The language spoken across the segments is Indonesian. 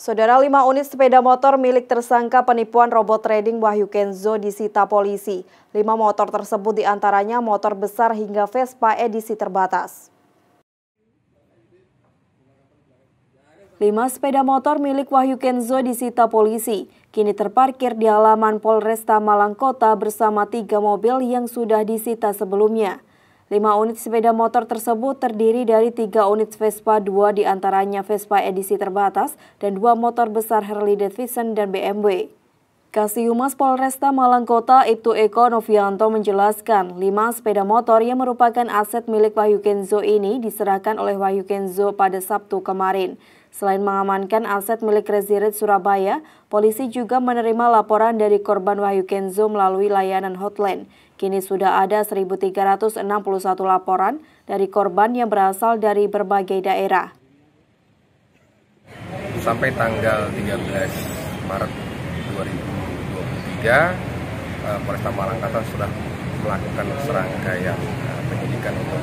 Saudara lima unit sepeda motor milik tersangka penipuan robot trading Wahyu Kenzo disita polisi. Lima motor tersebut diantaranya motor besar hingga Vespa edisi terbatas. Lima sepeda motor milik Wahyu Kenzo disita polisi. Kini terparkir di halaman Polresta Malang Kota bersama tiga mobil yang sudah disita sebelumnya. Lima unit sepeda motor tersebut terdiri dari tiga unit Vespa, dua diantaranya Vespa edisi terbatas, dan dua motor besar Harley Davidson dan BMW. Kasih Humas Polresta Malang Kota Ibtu Eko Novianto menjelaskan, lima sepeda motor yang merupakan aset milik Wahyu Kenzo ini diserahkan oleh Wahyu Kenzo pada Sabtu kemarin. Selain mengamankan aset milik Resiret Surabaya, polisi juga menerima laporan dari korban Wahyu Kenzo melalui layanan hotline. Kini sudah ada 1.361 laporan dari korban yang berasal dari berbagai daerah. Sampai tanggal 13 Maret 2023 eh, Polresta Malangkatan sudah melakukan serangkaian eh, penyidikan untuk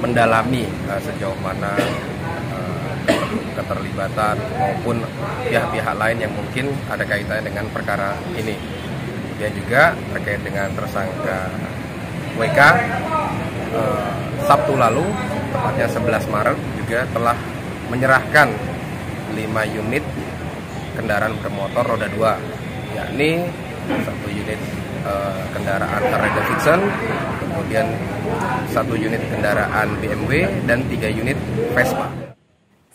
mendalami eh, sejauh mana keterlibatan maupun pihak-pihak lain yang mungkin ada kaitannya dengan perkara ini. Dan juga terkait dengan tersangka WK eh, Sabtu lalu, tepatnya 11 Maret juga telah menyerahkan 5 unit kendaraan bermotor roda 2 yakni satu unit uh, kendaraan Harley Davidson kemudian satu unit kendaraan BMW dan tiga unit Vespa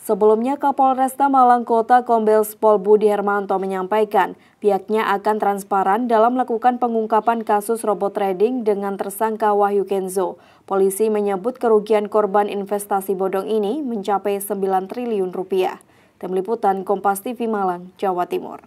Sebelumnya Kapolresta Malang Kota Kombes Pol Budi Hermanto menyampaikan pihaknya akan transparan dalam melakukan pengungkapan kasus robot trading dengan tersangka Wahyu Kenzo. Polisi menyebut kerugian korban investasi bodong ini mencapai 9 triliun rupiah. Tim Liputan Kompas TV Malang, Jawa Timur.